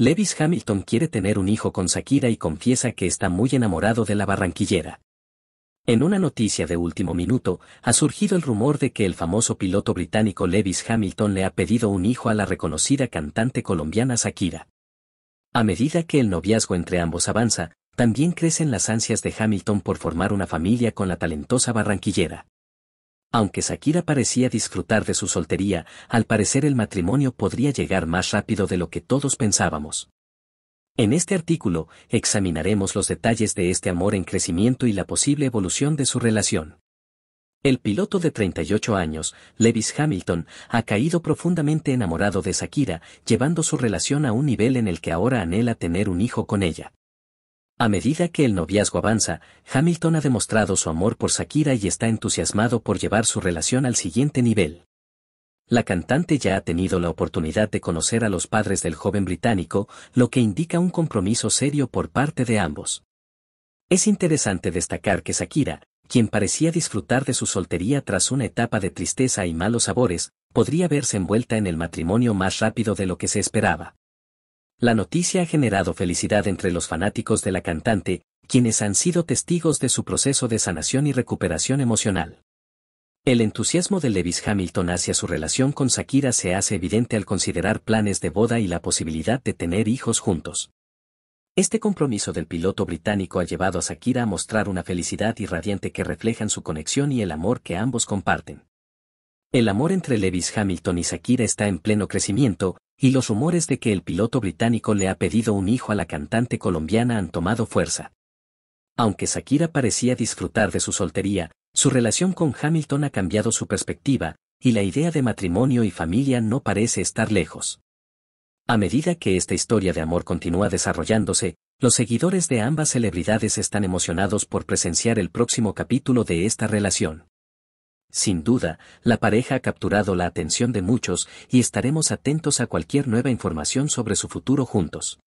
Lewis Hamilton quiere tener un hijo con Shakira y confiesa que está muy enamorado de la barranquillera. En una noticia de último minuto, ha surgido el rumor de que el famoso piloto británico Lewis Hamilton le ha pedido un hijo a la reconocida cantante colombiana Shakira. A medida que el noviazgo entre ambos avanza, también crecen las ansias de Hamilton por formar una familia con la talentosa barranquillera. Aunque Shakira parecía disfrutar de su soltería, al parecer el matrimonio podría llegar más rápido de lo que todos pensábamos. En este artículo, examinaremos los detalles de este amor en crecimiento y la posible evolución de su relación. El piloto de 38 años, Lewis Hamilton, ha caído profundamente enamorado de Shakira, llevando su relación a un nivel en el que ahora anhela tener un hijo con ella. A medida que el noviazgo avanza, Hamilton ha demostrado su amor por Shakira y está entusiasmado por llevar su relación al siguiente nivel. La cantante ya ha tenido la oportunidad de conocer a los padres del joven británico, lo que indica un compromiso serio por parte de ambos. Es interesante destacar que Shakira, quien parecía disfrutar de su soltería tras una etapa de tristeza y malos sabores, podría verse envuelta en el matrimonio más rápido de lo que se esperaba. La noticia ha generado felicidad entre los fanáticos de la cantante, quienes han sido testigos de su proceso de sanación y recuperación emocional. El entusiasmo de Lewis Hamilton hacia su relación con Shakira se hace evidente al considerar planes de boda y la posibilidad de tener hijos juntos. Este compromiso del piloto británico ha llevado a Shakira a mostrar una felicidad irradiante que reflejan su conexión y el amor que ambos comparten. El amor entre Lewis Hamilton y Shakira está en pleno crecimiento, y los rumores de que el piloto británico le ha pedido un hijo a la cantante colombiana han tomado fuerza. Aunque Shakira parecía disfrutar de su soltería, su relación con Hamilton ha cambiado su perspectiva, y la idea de matrimonio y familia no parece estar lejos. A medida que esta historia de amor continúa desarrollándose, los seguidores de ambas celebridades están emocionados por presenciar el próximo capítulo de esta relación. Sin duda, la pareja ha capturado la atención de muchos y estaremos atentos a cualquier nueva información sobre su futuro juntos.